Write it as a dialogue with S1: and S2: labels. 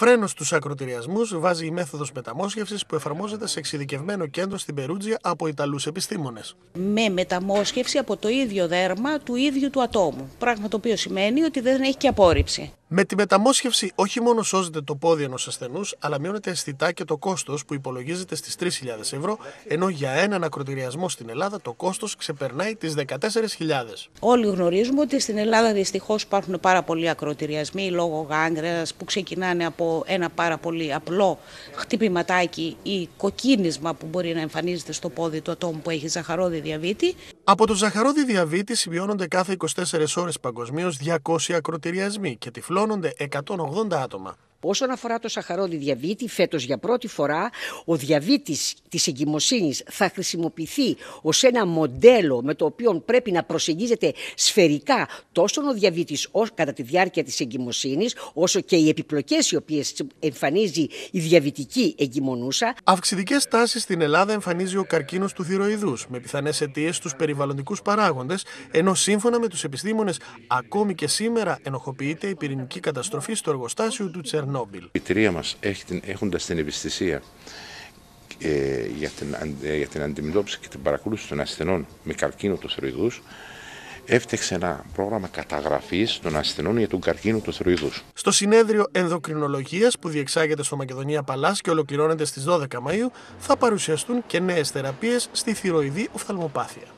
S1: Φρένο στους ακροτηριασμούς βάζει η μέθοδος μεταμόσχευσης που εφαρμόζεται σε εξειδικευμένο κέντρο στην Περούτζια από Ιταλούς επιστήμονες.
S2: Με μεταμόσχευση από το ίδιο δέρμα του ίδιου του ατόμου. Πράγμα το οποίο σημαίνει ότι δεν έχει και απόρριψη.
S1: Με τη μεταμόσχευση όχι μόνο σώζεται το πόδι ενός ασθενούς, αλλά μειώνεται αισθητά και το κόστος που υπολογίζεται στις 3.000 ευρώ, ενώ για έναν ακροτηριασμό στην Ελλάδα το κόστος ξεπερνάει τις 14.000.
S2: Όλοι γνωρίζουμε ότι στην Ελλάδα δυστυχώς υπάρχουν πάρα πολλοί ακροτηριασμοί λόγω γάγκρας που ξεκινάνε από ένα πάρα πολύ απλό χτυπηματάκι ή κοκκίνισμα που μπορεί να εμφανίζεται στο πόδι του ατόμου που έχει ζαχαρόδι διαβήτη.
S1: Από το ζαχαρόδι διαβήτη σημειώνονται κάθε 24 ώρες παγκοσμίως 200 ακροτηριασμοί και τυφλώνονται 180
S3: άτομα. Όσον αφορά το σαχαρόδι διαβήτη, φέτος για πρώτη φορά ο διαβήτης της εγκυμοσύνης θα χρησιμοποιηθεί ως ένα μοντέλο με το οποίο πρέπει να προσεγγίζεται σφαιρικά τόσο ο διαβήτης ως, κατά τη διάρκεια της εγκυμοσύνης, όσο και οι επιπλοκές οι οποίες εμφανίζει η διαβητική εγκυμονούσα. Αυξητικές τάσεις στην
S1: Ελλάδα εμφανίζει ο καρκίνος του θυροειδούς με πιθανές αιτίες στους περιβαλλοντικούς παράγοντες, ενώ σύμφωνα με τους επιστήμονες ακόμη και σήμερα ενοχοποιείται η πυρηνική καταστροφή στο εργοστάσιο του Τσέρνα. Τσερνόμπιλ. Η
S4: εταιρεία μας έχοντας την ευαισθησία ε, για, την, ε, για την αντιμετώπιση και την παρακολούθηση των ασθενών με καρκίνο του θροϊδούς έφτιαξε ένα πρόγραμμα καταγραφής των ασθενών για τον καρκίνο του θρυδού.
S1: Στο συνέδριο ενδοκρινολογίας που διεξάγεται στο Μακεδονία Παλάς και ολοκληρώνεται στις 12 Μαου, θα παρουσιαστούν και νέες θεραπείες στη θηροειδή οφθαλμοπάθεια.